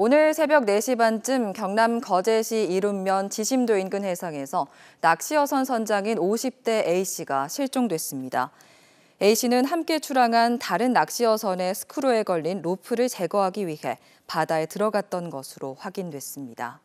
오늘 새벽 4시 반쯤 경남 거제시 이룬면 지심도 인근 해상에서 낚시어선 선장인 50대 A씨가 실종됐습니다. A씨는 함께 출항한 다른 낚시어선의 스크루에 걸린 로프를 제거하기 위해 바다에 들어갔던 것으로 확인됐습니다.